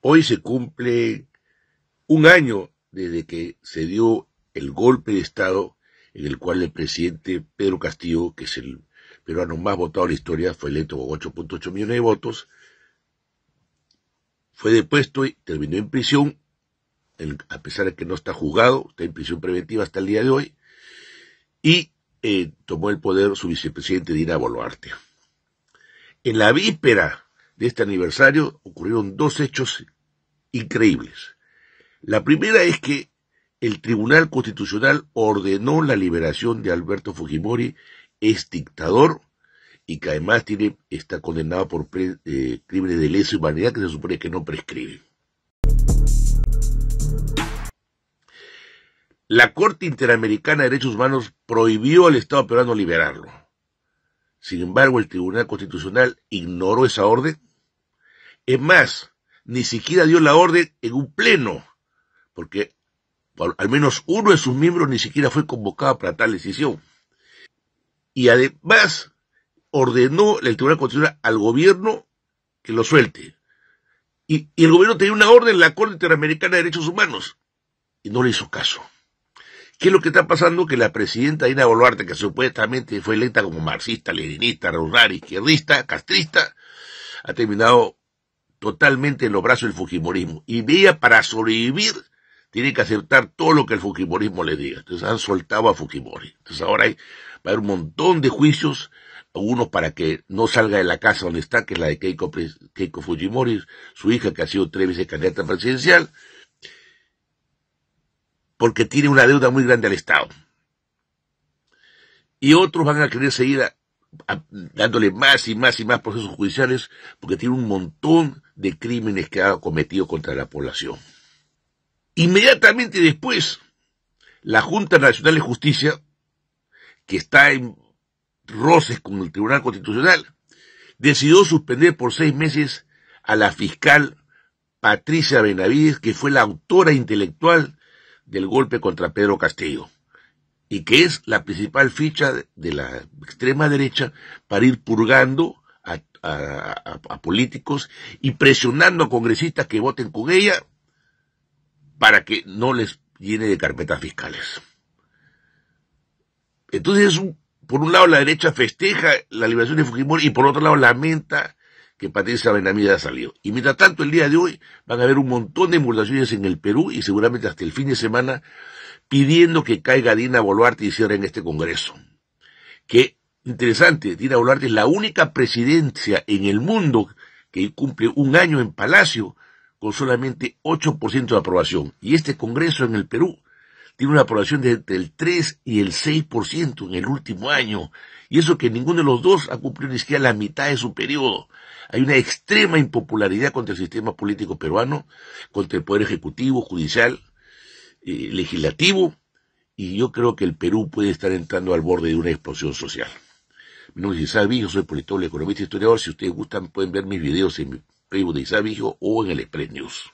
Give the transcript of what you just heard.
Hoy se cumple un año desde que se dio el golpe de Estado en el cual el presidente Pedro Castillo, que es el peruano más votado en la historia, fue electo con 8.8 millones de votos, fue depuesto y terminó en prisión, a pesar de que no está juzgado, está en prisión preventiva hasta el día de hoy, y eh, tomó el poder su vicepresidente Dina Boluarte. En la vípera, de este aniversario ocurrieron dos hechos increíbles. La primera es que el Tribunal Constitucional ordenó la liberación de Alberto Fujimori, es dictador, y que además tiene, está condenado por eh, crímenes de lesa humanidad que se supone que no prescribe. La Corte Interamericana de Derechos Humanos prohibió al Estado peruano liberarlo. Sin embargo, el Tribunal Constitucional ignoró esa orden es más, ni siquiera dio la orden en un pleno, porque al menos uno de sus miembros ni siquiera fue convocado para tal decisión. Y además ordenó el Tribunal Constitucional al gobierno que lo suelte. Y, el gobierno tenía una orden en la Corte Interamericana de Derechos Humanos y no le hizo caso. ¿Qué es lo que está pasando? Que la presidenta Dina Boluarte, que supuestamente fue electa como marxista, leninista, rural, izquierdista, castrista, ha terminado totalmente en los brazos del fujimorismo. Y vía para sobrevivir, tiene que aceptar todo lo que el fujimorismo le diga. Entonces han soltado a Fujimori. Entonces ahora hay, va a haber un montón de juicios, algunos para que no salga de la casa donde está, que es la de Keiko, Keiko Fujimori, su hija que ha sido tres veces candidata presidencial, porque tiene una deuda muy grande al Estado. Y otros van a querer seguir dándole más y más y más procesos judiciales porque tiene un montón de crímenes que ha cometido contra la población. Inmediatamente después, la Junta Nacional de Justicia, que está en roces con el Tribunal Constitucional, decidió suspender por seis meses a la fiscal Patricia Benavides, que fue la autora intelectual del golpe contra Pedro Castillo y que es la principal ficha de la extrema derecha para ir purgando a, políticos y presionando a congresistas que voten con ella para que no les llene de carpetas fiscales. Entonces, por un lado la derecha festeja la liberación de Fujimori y por otro lado lamenta que Patricia Benamida salió salido. Y mientras tanto, el día de hoy van a haber un montón de emulaciones en el Perú y seguramente hasta el fin de semana pidiendo que caiga Dina Boluarte y en este Congreso. Que, interesante, Dina Boluarte es la única presidencia en el mundo que cumple un año en Palacio con solamente 8% de aprobación. Y este Congreso en el Perú tiene una aprobación de entre el 3 y el 6% en el último año. Y eso que ninguno de los dos ha cumplido ni siquiera la mitad de su periodo. Hay una extrema impopularidad contra el sistema político peruano, contra el Poder Ejecutivo, Judicial, eh, legislativo y yo creo que el Perú puede estar entrando al borde de una explosión social. Mi nombre es Isabel soy politólogo, economista, historiador. Si ustedes gustan pueden ver mis videos en mi Facebook de Isabel o en el Express News.